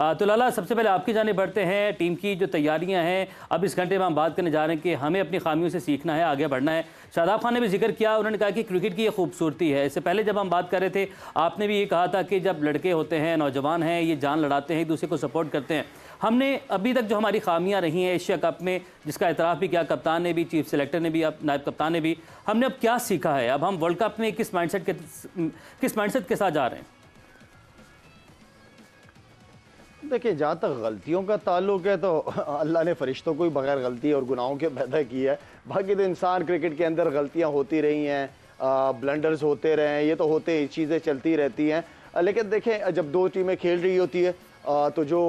तो लाला सबसे पहले आपकी जाने बढ़ते हैं टीम की जो तैयारियां हैं अब इस घंटे में हम बात करने जा रहे हैं कि हमें अपनी खामियों से सीखना है आगे बढ़ना है शादाब खान ने भी जिक्र किया उन्होंने कहा कि क्रिकेट की ये खूबसूरती है इससे पहले जब हम बात कर रहे थे आपने भी ये कहा था कि जब लड़के होते हैं नौजवान हैं ये जान लड़ाते हैं एक दूसरे को सपोर्ट करते हैं हमने अभी तक जो हमारी खामियाँ रही हैं एशिया कप में जिसका एतराफ़ भी किया कप्तान ने भी चीफ सेलेक्टर ने भी अब नायब कप्तान ने भी हमने अब क्या सीखा है अब हम वर्ल्ड कप में किस माइंड के किस माइंड के साथ जा रहे हैं देखिए जहाँ तक गलतियों का ताल्लुक है तो अल्लाह ने फरिश्तों को ही बगैर गलती और गुनाहों के पैदा किया है बाकी तो इंसान क्रिकेट के अंदर गलतियाँ होती रही हैं ब्लंडर्स होते रहे हैं ये तो होते ही चीज़ें चलती रहती हैं लेकिन देखें जब दो टीमें खेल रही होती है आ, तो जो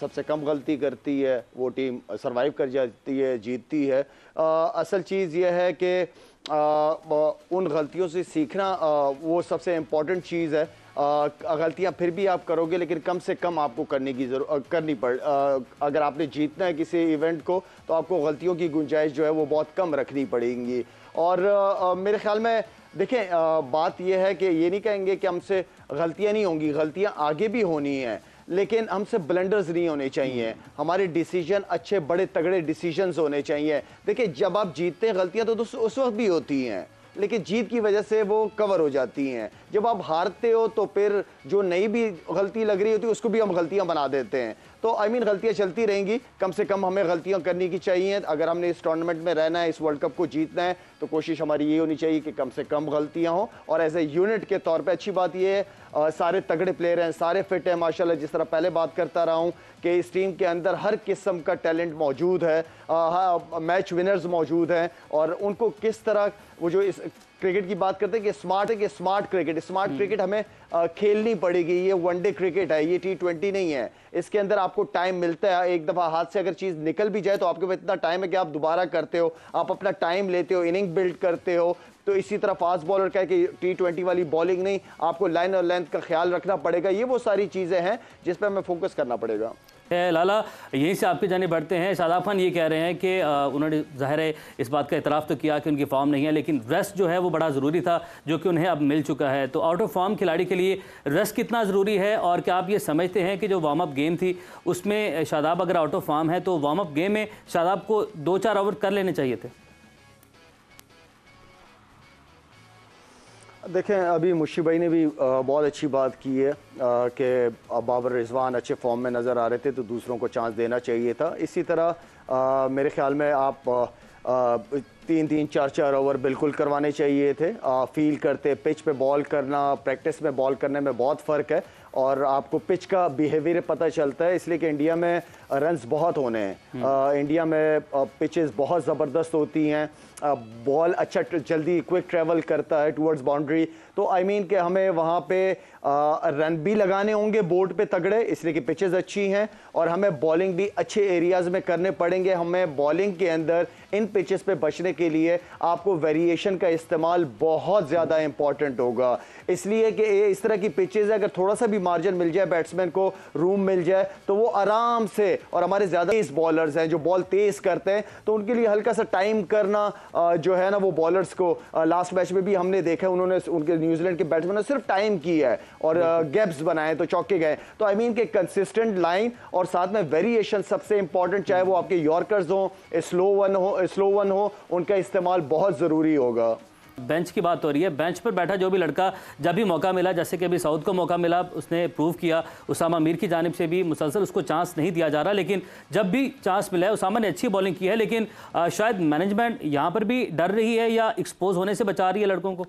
सबसे कम गलती करती है वो टीम सर्वाइव कर जाती है जीतती है आ, असल चीज़ यह है कि उन गलतियों से सीखना आ, वो सबसे इम्पॉर्टेंट चीज़ है गलतियाँ फिर भी आप करोगे लेकिन कम से कम आपको करने की जरूरत करनी पड़ आ, अगर आपने जीतना है किसी इवेंट को तो आपको गलतियों की गुंजाइश जो है वो बहुत कम रखनी पड़ेंगी और आ, मेरे ख्याल में देखें आ, बात यह है कि ये नहीं कहेंगे कि हमसे गलतियाँ नहीं होंगी गलतियाँ आगे भी होनी हैं लेकिन हमसे ब्लेंडर्स नहीं होने चाहिए हमारे डिसीजन अच्छे बड़े तगड़े डिसीजन होने चाहिए देखिए जब आप जीतते हैं गलतियाँ तो, तो उस वक्त भी होती हैं लेकिन जीत की वजह से वो कवर हो जाती हैं जब आप हारते हो तो फिर जो नई भी गलती लग रही होती है उसको भी हम गलतियां बना देते हैं तो आई I मीन mean, गलतियाँ चलती रहेंगी कम से कम हमें गलतियाँ करनी की चाहिए अगर हमने इस टूर्नामेंट में रहना है इस वर्ल्ड कप को जीतना है तो कोशिश हमारी ये होनी चाहिए कि कम से कम गलतियाँ हों और एज ए यूनिट के तौर पर अच्छी बात ये है आ, सारे तगड़े प्लेयर हैं सारे फिट हैं माशाल्लाह जिस तरह पहले बात करता रहा हूँ कि इस टीम के अंदर हर किस्म का टैलेंट मौजूद है आ, मैच विनर्स मौजूद हैं और उनको किस तरह वो जो इस क्रिकेट की बात करते हैं कि स्मार्ट है कि smart cricket smart hmm. Cricket हमें खेलनी पड़ेगी ये वनडे क्रिकेट है ये टी ट्वेंटी नहीं है इसके अंदर आपको टाइम मिलता है एक दफ़ा हाथ से अगर चीज़ निकल भी जाए तो आपके पास इतना टाइम है कि आप दोबारा करते हो आप अपना टाइम लेते हो इनिंग बिल्ड करते हो तो इसी तरह फास्ट बॉलर का के कि टी ट्वेंटी वाली बॉलिंग नहीं आपको लाइन और लेंथ का ख्याल रखना पड़ेगा ये वो सारी चीज़ें हैं जिस पर हमें फोकस करना पड़ेगा है लाला यहीं से आपकी जाने बढ़ते हैं शादाब खान ये कह रहे हैं कि उन्होंने ज़ाहिर है इस बात का इतराफ़ तो किया कि उनकी फॉर्म नहीं है लेकिन रेस्ट जो है वो बड़ा ज़रूरी था जो कि उन्हें अब मिल चुका है तो आउट ऑफ फॉर्म खिलाड़ी के लिए रेस्ट कितना ज़रूरी है और क्या आप ये समझते हैं कि जो वार्म अप गेम थी उसमें शादाब अगर आउट ऑफ फॉर्म है तो वार्म अप गेम में शादाब को दो चार ओवर कर लेने चाहिए थे देखें अभी मुशी भाई ने भी बहुत अच्छी बात की है कि बाबर रिजवान अच्छे फॉर्म में नज़र आ रहे थे तो दूसरों को चांस देना चाहिए था इसी तरह मेरे ख्याल में आप तीन तीन चार चार ओवर बिल्कुल करवाने चाहिए थे फील करते पिच पे बॉल करना प्रैक्टिस में बॉल करने में बहुत फ़र्क है और आपको पिच का बिहेवियर पता चलता है इसलिए कि इंडिया में रन्स बहुत होने हैं इंडिया हम्म। में पिचेस बहुत ज़बरदस्त होती हैं बॉल अच्छा जल्दी क्विक ट्रैवल करता है टूवर्ड्स बाउंड्री तो आई I मीन mean कि हमें वहाँ पे रन भी लगाने होंगे बोर्ड पे तगड़े इसलिए कि पिचेस अच्छी हैं और हमें बॉलिंग भी अच्छे एरियाज़ में करने पड़ेंगे हमें बॉलिंग के अंदर इन पिचेस पे बचने के लिए आपको वेरिएशन का इस्तेमाल बहुत ज़्यादा इंपॉर्टेंट होगा इसलिए कि इस तरह की पिचेज अगर थोड़ा सा भी मार्जिन मिल जाए बैट्समैन को रूम मिल जाए तो वो आराम से और हमारे ज़्यादा तेज़ बॉलर्स हैं जो बॉल तेज़ करते हैं तो उनके लिए हल्का सा टाइम करना जो है ना वो बॉलर्स को लास्ट मैच में भी हमने देखा उन्होंने उनके न्यूजीलैंड के बैट्समैन ने सिर्फ टाइम की है और गैप्स बनाए तो चौके गए तो आई मीन के कंसिस्टेंट लाइन और साथ में वेरिएशन सबसे इंपॉर्टेंट चाहे वो आपके यॉर्कर्स हों स्लो वन हो स्लो वन हो उनका इस्तेमाल बहुत ज़रूरी होगा बेंच की बात हो रही है बेंच पर बैठा जो भी लड़का जब भी मौका मिला जैसे कि अभी साउथ को मौका मिला उसने प्रूव किया उसामा मीर की जानब से भी मुसलसल उसको चांस नहीं दिया जा रहा लेकिन जब भी चांस मिला है उसामा ने अच्छी बॉलिंग की है लेकिन शायद मैनेजमेंट यहाँ पर भी डर रही है या एक्सपोज होने से बचा रही है लड़कों को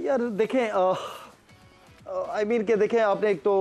यार देखें आई मीन के देखें आपने एक तो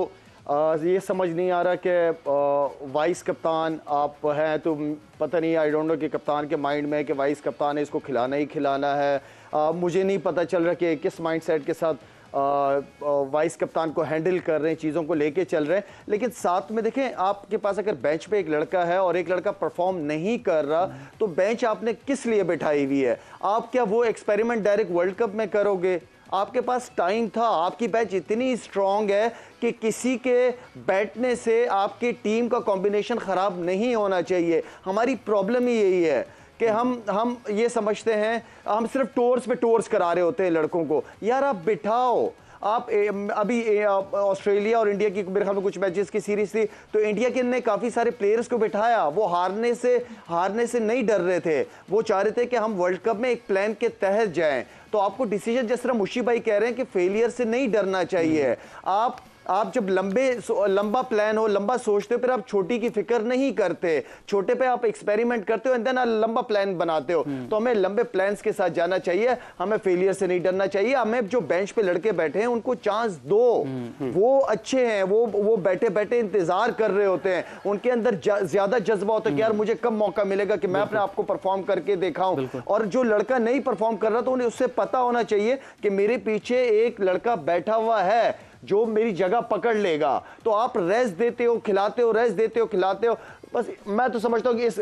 ये समझ नहीं आ रहा कि वाइस कप्तान आप हैं तो पता नहीं आई डोंट नो कि कप्तान के माइंड में कि वाइस कप्तान है इसको खिलाना ही खिलाना है आ, मुझे नहीं पता चल रहा कि किस माइंड सेट के साथ वाइस कप्तान को हैंडल कर रहे हैं चीज़ों को लेके चल रहे हैं लेकिन साथ में देखें आपके पास अगर बेंच पे एक लड़का है और एक लड़का परफॉर्म नहीं कर रहा तो बेंच आपने किस लिए बैठाई हुई है आप क्या वो एक्सपेरिमेंट डायरेक्ट वर्ल्ड कप में करोगे आपके पास टाइम था आपकी बैच इतनी स्ट्रांग है कि किसी के बैठने से आपकी टीम का कॉम्बिनेशन ख़राब नहीं होना चाहिए हमारी प्रॉब्लम ही यही है कि हम हम ये समझते हैं हम सिर्फ टोर्स पे टोर्स करा रहे होते हैं लड़कों को यार आप बिठाओ आप ए, अभी ऑस्ट्रेलिया और इंडिया की मेरे ख्याल में कुछ मैचेस की सीरीज थी तो इंडिया के ने काफ़ी सारे प्लेयर्स को बिठाया वो हारने से हारने से नहीं डर रहे थे वो चाह रहे थे कि हम वर्ल्ड कप में एक प्लान के तहत जाएं तो आपको डिसीजन जिस तरह मुशी भाई कह रहे हैं कि फेलियर से नहीं डरना चाहिए आप आप जब लंबे लंबा प्लान हो लंबा सोचते हो फिर आप छोटी की फिक्र नहीं करते छोटे पे आप एक्सपेरिमेंट करते हो एंड देन आप लंबा प्लान बनाते हो हम्म। तो हमें लंबे प्लान के साथ जाना चाहिए हमें फेलियर से नहीं डरना चाहिए हमें जो बेंच पे लड़के बैठे हैं उनको चांस दो हम्म, हम्म। वो अच्छे हैं वो वो बैठे बैठे इंतजार कर रहे होते हैं उनके अंदर ज्यादा जज्बा होता है कि यार मुझे कब मौका मिलेगा कि मैं अपने आप को परफॉर्म करके दिखाऊं और जो लड़का नहीं परफॉर्म कर रहा तो उन्हें उससे पता होना चाहिए कि मेरे पीछे एक लड़का बैठा हुआ है जो मेरी जगह पकड़ लेगा तो आप रेस्ट देते हो खिलाते हो रेस्ट देते हो खिलाते हो बस मैं तो समझता हूँ कि इस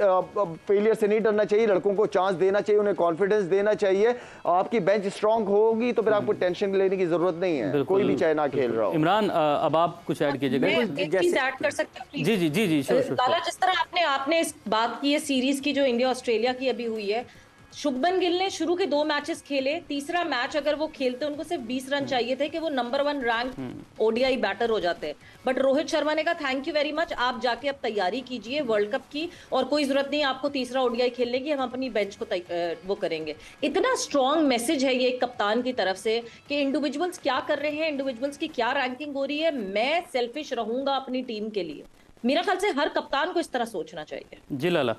फेलियर से नहीं डरना चाहिए लड़कों को चांस देना चाहिए उन्हें कॉन्फिडेंस देना चाहिए आपकी बेंच स्ट्रांग होगी तो फिर आपको टेंशन हम्म। लेने की जरूरत नहीं है कोई भी चाहे ना खेल रहा हो इमरान अब आप कुछ ऐड कीजिएगा जी जी जी जी जिस तरह आपने आपने इस बात की है सीरीज की जो इंडिया ऑस्ट्रेलिया की अभी हुई है शुभमन गिल ने शुरू के दो मैचेस खेले तीसरा मैच अगर वो खेलते उनको सिर्फ बीस रन हम्म। चाहिए थे कि वो number one rank ODI batter हो जाते बट रोहित शर्मा ने कहा थैंक यू वेरी मच आप जाके अब तैयारी कीजिए वर्ल्ड कप की और कोई जरूरत नहीं आपको तीसरा ओडीआई खेलने की हम अपनी बेंच को वो करेंगे इतना स्ट्रॉन्ग मैसेज है ये कप्तान की तरफ से कि इंडिविजुअल्स क्या कर रहे हैं इंडिविजुअल्स की क्या रैंकिंग हो रही है मैं सेल्फिश रहूंगा अपनी टीम के लिए मेरा ख्याल से हर कप्तान को इस तरह सोचना चाहिए जी लाला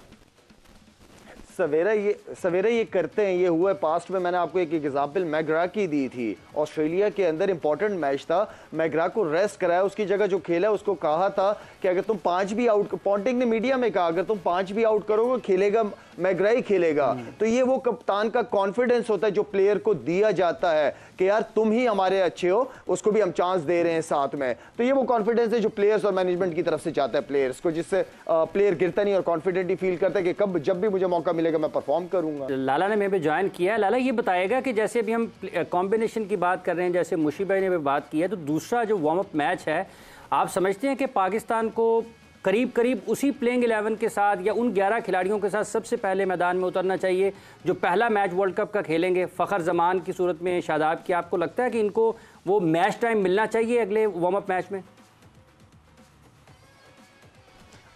सवेरा ये सवेरा ये करते हैं ये हुआ है पास्ट में मैंने आपको एक एग्जाम्पल मैग्रा की दी थी ऑस्ट्रेलिया के अंदर इंपॉर्टेंट मैच था मैग्रा को रेस्ट कराया उसकी जगह जो खेला उसको कहा था कि अगर तुम पांच भी आउट पॉन्टिंग ने मीडिया में कहा अगर तुम पांच भी आउट करोगे खेलेगा मैग्रा ही खेलेगा हम्म। तो ये वो कप्तान का कॉन्फिडेंस होता है जो प्लेयर को दिया जाता है कि यार तुम ही हमारे अच्छे हो उसको भी हम चांस दे रहे हैं साथ में तो ये वो कॉन्फिडेंस है जो प्लेयर्स और मैनेजमेंट की तरफ से जाता है प्लेयर्स को जिससे प्लेयर गिरता नहीं और कॉन्फिडेंट ही फील करता है कि कब जब भी मुझे मौका मिले मिलेगा मैं परफॉर्म करूंगा लाला ने मेरे पे ज्वाइन किया है लाला ये बताएगा कि जैसे अभी हम कॉम्बिनेशन की बात कर रहे हैं जैसे मुशी भाई ने भी बात की है तो दूसरा जो वार्म अप मैच है आप समझते हैं कि पाकिस्तान को करीब करीब उसी प्लेइंग एलेवन के साथ या उन ग्यारह खिलाड़ियों के साथ सबसे पहले मैदान में उतरना चाहिए जो पहला मैच वर्ल्ड कप का खेलेंगे फ़खर जमान की सूरत में शादाब की आपको लगता है कि इनको वो मैच टाइम मिलना चाहिए अगले वार्म अप मैच में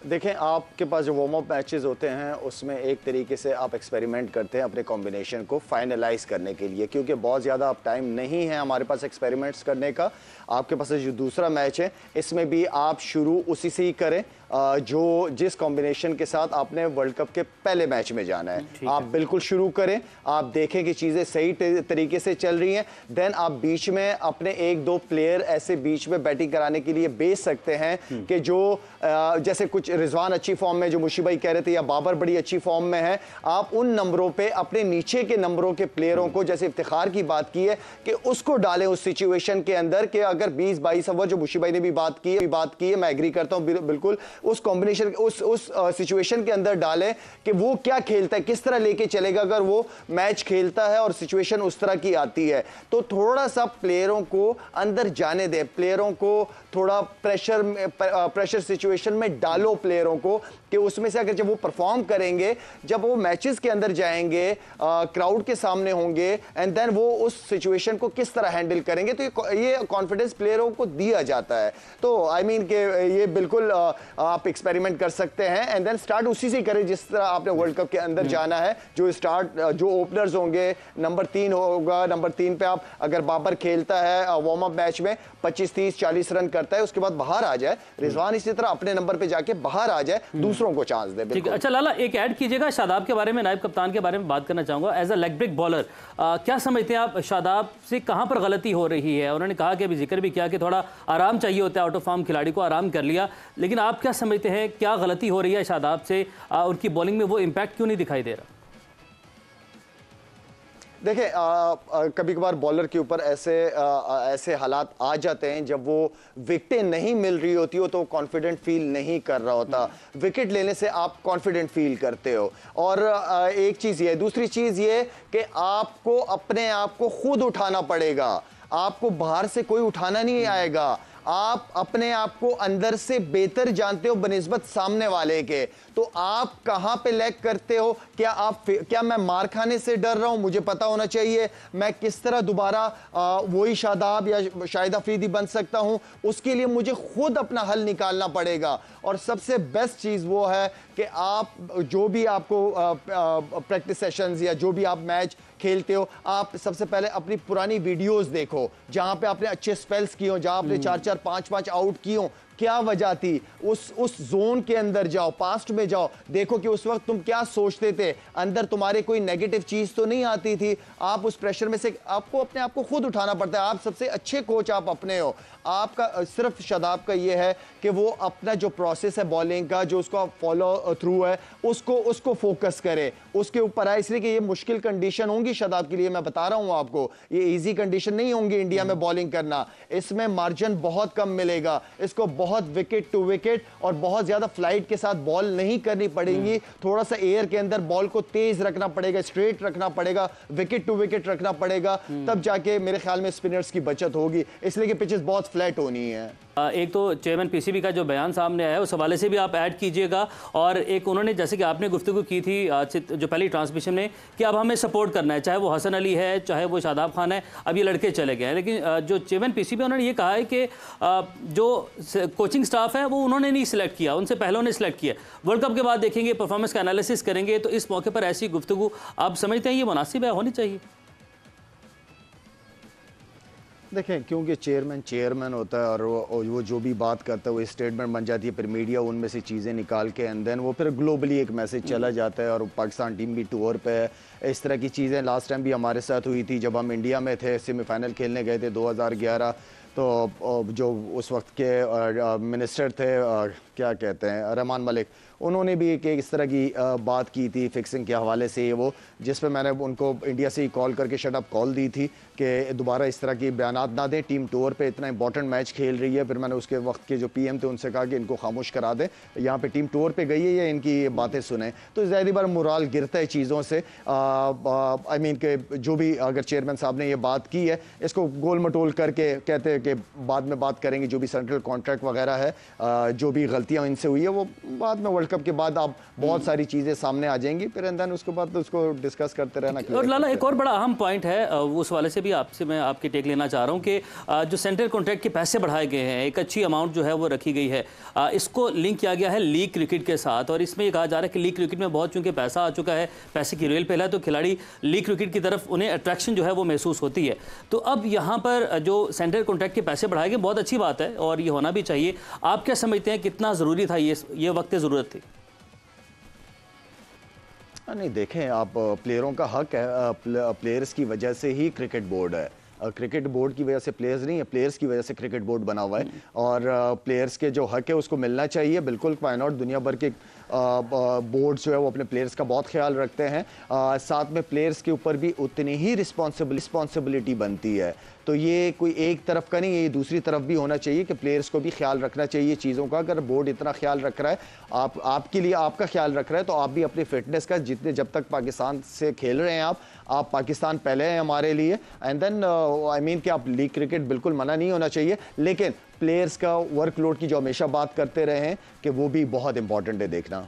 देखें आपके पास जो वार्म अप मैचेस होते हैं उसमें एक तरीके से आप एक्सपेरिमेंट करते हैं अपने कॉम्बिनेशन को फाइनलाइज करने के लिए क्योंकि बहुत ज़्यादा आप टाइम नहीं है हमारे पास एक्सपेरिमेंट्स करने का आपके पास जो दूसरा मैच है इसमें भी आप शुरू उसी से ही करें जो जिस कॉम्बिनेशन के साथ आपने वर्ल्ड कप के पहले मैच में जाना है आप बिल्कुल शुरू करें आप देखें कि चीज़ें सही तरीके से चल रही हैं देन आप बीच में अपने एक दो प्लेयर ऐसे बीच में बैटिंग कराने के लिए बेच सकते हैं हम्म। कि जो जैसे कुछ रिजवान अच्छी फॉर्म में जो मुशी भाई कह रहे थे या बाबर बड़ी अच्छी फॉर्म में है आप उन नंबरों पर अपने नीचे के नंबरों के प्लेयरों को जैसे इफ्तार की बात की है कि उसको डालें उस सिचुएशन के अंदर कि अगर बीस बाईस ओवर जो मुशी भाई ने भी बात की है बात की है मैं एग्री करता हूँ बिल्कुल उस कॉम्बिनेशन उस उस सिचुएशन के अंदर डालें कि वो क्या खेलता है किस तरह लेके चलेगा अगर वो मैच खेलता है और सिचुएशन उस तरह की आती है तो थोड़ा सा प्लेयरों को अंदर जाने दें प्लेयरों को थोड़ा प्रेशर प्रेशर सिचुएशन में डालो प्लेयरों को कि उसमें से अगर जब वो परफॉर्म करेंगे जब वो मैचेस के अंदर जाएंगे क्राउड के सामने होंगे एंड देन वो उस सिचुएशन को किस तरह हैंडल करेंगे तो ये कॉन्फिडेंस प्लेयरों को दिया जाता है तो आई I मीन mean के ये बिल्कुल आ, आ, आप एक्सपेरिमेंट कर सकते हैं एंड देन स्टार्ट उसी से करें जिस तरह आपने वर्ल्ड कप के अंदर hmm. जाना है जो स्टार्ट जो ओपनर्स होंगे नंबर तीन होगा नंबर तीन पे आप अगर बाबर खेलता है वार्म अप मैच में 25 30 चालीस रन करता है उसके बाद बाहर आ जाए hmm. रिजवान इसी तरह अपने नंबर पर जाके बाहर आ जाए hmm. दूसरों को चांस दे अच्छा लाला एक ऐड कीजिएगा शादाब के बारे में नायब कप्तान के बारे में बात करना चाहूंगा as a leg break bowler क्या समझते हैं आप शादाब से कहाँ पर गलती हो रही है उन्होंने कहा कि अभी जिक्र भी किया कि थोड़ा आराम चाहिए होता है आउट ऑफ फॉर्म खिलाड़ी को आराम कर लिया लेकिन आप क्या समझते हैं क्या गलती हो रही है शादाब से आ, उनकी बॉलिंग में वो इम्पैक्ट क्यों नहीं दिखाई दे रहा देखें कभी कभार बॉलर के ऊपर ऐसे आ, ऐसे हालात आ जाते हैं जब वो विकटें नहीं मिल रही होती हो तो कॉन्फिडेंट फील नहीं कर रहा होता विकेट लेने से आप कॉन्फिडेंट फील करते हो और आ, एक चीज़ ये दूसरी चीज़ ये कि आपको अपने आप को खुद उठाना पड़ेगा आपको बाहर से कोई उठाना नहीं आएगा आप अपने आप को अंदर से बेहतर जानते हो बनस्बत सामने वाले के तो आप कहाँ पे लैक करते हो क्या आप क्या मैं मार खाने से डर रहा हूँ मुझे पता होना चाहिए मैं किस तरह दोबारा वही शादाब या शाहिद अफरीदी बन सकता हूँ उसके लिए मुझे खुद अपना हल निकालना पड़ेगा और सबसे बेस्ट चीज़ वो है कि आप जो भी आपको प्रैक्टिस सेशंस या जो भी आप मैच खेलते हो आप सबसे पहले अपनी पुरानी वीडियोस देखो जहां पे आपने अच्छे स्पेल्स किए हो जहां आपने हम्म। चार चार पांच पांच आउट किए हो क्या वजह थी उस उस जोन के अंदर जाओ पास्ट में जाओ देखो कि उस वक्त तुम क्या सोचते थे अंदर तुम्हारे कोई नेगेटिव चीज़ तो नहीं आती थी आप उस प्रेशर में से आपको अपने आप को खुद उठाना पड़ता है आप सबसे अच्छे कोच आप अपने हो आपका सिर्फ शदाब का ये है कि वो अपना जो प्रोसेस है बॉलिंग का जो उसको फॉलो थ्रू है उसको उसको फोकस करे उसके ऊपर आए इसलिए कि ये मुश्किल कंडीशन होंगी शदाब के लिए मैं बता रहा हूँ आपको ये ईजी कंडीशन नहीं होंगी इंडिया में बॉलिंग करना इसमें मार्जिन बहुत कम मिलेगा इसको बहुत बहुत विकेट टू विकेट और बहुत ज़्यादा फ्लाइट के साथ बॉल नहीं करनी पड़ेगी हम्म। थोड़ा सा एयर के अंदर बॉल को तेज रखना पड़ेगा स्ट्रेट रखना पड़ेगा विकेट टू विकेट रखना पड़ेगा हम्म। तब जाके मेरे ख्याल में स्पिनर्स की बचत होगी इसलिए कि पिचेस बहुत फ्लैट होनी है एक तो चेयरमैन पीसीबी का जो बयान सामने आया उस हवाले से भी आप ऐड कीजिएगा और एक उन्होंने जैसे कि आपने गुफ्तु की थी जो पहली ट्रांसमिशन में कि अब हमें सपोर्ट करना है चाहे वो हसन अली है चाहे वो शादाब खान है अब ये लड़के चले गए हैं लेकिन जो चेयरमैन पी उन्होंने ये कहा है कि जो कोचिंग स्टाफ है वो उन्होंने नहीं सिलेक्ट किया उनसे पहले उन्होंने सिलेक्ट किया वर्ल्ड कप के बाद देखेंगे परफॉर्मेंस का एनालिसिस करेंगे तो इस मौके पर ऐसी गुफ्तु आप समझते हैं ये मुनासिब है होनी चाहिए देखें क्योंकि चेयरमैन चेयरमैन होता है और वो, वो जो भी बात करता है वो स्टेटमेंट बन जाती है फिर मीडिया उनमें से चीज़ें निकाल के एंड देन वो फिर ग्लोबली एक मैसेज चला हम्म। जाता है और पाकिस्तान टीम भी टूर पे है इस तरह की चीज़ें लास्ट टाइम भी हमारे साथ हुई थी जब हम इंडिया में थे सेमीफाइनल खेलने गए थे दो तो जो उस वक्त के मिनिस्टर थे क्या कहते हैं रहमान मलिक उन्होंने भी एक, एक इस तरह की बात की थी फिक्सिंग के हवाले से वो जिस पर मैंने उनको इंडिया से ही कॉल करके शटअप कॉल दी थी कि दोबारा इस तरह की बयान ना दें टीम टूर पर इतना इंपॉर्टेंट मैच खेल रही है फिर मैंने उसके वक्त के जो पी एम थे उनसे कहा कि इनको खामोश करा दें यहाँ पर टीम टूर पर गई है या इनकी बातें सुने तो ज्यादा बार मुराल गिरता है चीज़ों से आई मीन के जो भी अगर चेयरमैन साहब ने ये बात की है इसको गोल मटोल करके कहते हैं कि बाद में बात करेंगे जो भी सेंट्रल कॉन्ट्रैक्ट वगैरह है जो भी गलती गलतियाँ इनसे हुई है वो बाद में वर्ल्ड कप के बाद आप बहुत हम्म। सारी चीज़ें सामने आ जाएंगी फिर एंड देन उसके बाद तो उसको डिस्कस करते रहना और लाला एक और बड़ा अहम पॉइंट है उस वाले से भी आपसे मैं आपके टेक लेना चाह रहा हूँ कि जो सेंट्रल कॉन्ट्रैक्ट के पैसे बढ़ाए गए हैं एक अच्छी अमाउंट जो है वो रखी गई है इसको लिंक किया गया है लीग क्रिकेट के साथ और इसमें यह कहा जा रहा है कि लीग क्रिकेट में बहुत चूंकि पैसा आ चुका है पैसे की रेल पहला तो खिलाड़ी लीग क्रिकेट की तरफ उन्हें अट्रैक्शन जो है वो महसूस होती है तो अब यहाँ पर जो सेंट्रल कॉन्ट्रैक्ट के पैसे बढ़ाए गए बहुत अच्छी बात है और ये होना भी चाहिए आप क्या समझते हैं कितना कितना ज़रूरी था ये ये वक्त ज़रूरत थी हाँ, नहीं देखें आप प्लेयरों का हक है प्लेयर्स की वजह से ही क्रिकेट बोर्ड है क्रिकेट बोर्ड की वजह से प्लेयर्स नहीं है प्लेयर्स की वजह से क्रिकेट बोर्ड बना हुआ है हम्म। और प्लेयर्स के जो हक है उसको मिलना चाहिए बिल्कुल वाई दुनिया भर के बोर्ड जो है वो अपने प्लेयर्स का बहुत ख्याल रखते हैं आ, साथ में प्लेयर्स के ऊपर भी उतनी ही रिस्पॉन्सिबल रिस्पॉन्सिबिलिटी बनती है तो ये कोई एक तरफ का नहीं है ये दूसरी तरफ भी होना चाहिए कि प्लेयर्स को भी ख्याल रखना चाहिए चीज़ों का अगर बोर्ड इतना ख्याल रख रहा है आप आपके लिए आपका ख्याल रख रहा है तो आप भी अपनी फिटनेस का जितने जब तक पाकिस्तान से खेल रहे हैं आप आप पाकिस्तान पहले हैं हमारे लिए एंड देन आई मीन कि आप लीग क्रिकेट बिल्कुल मना नहीं होना चाहिए लेकिन प्लेयर्स का वर्कलोड की जो हमेशा बात करते रहे हैं कि वो भी बहुत इंपॉर्टेंट है देखना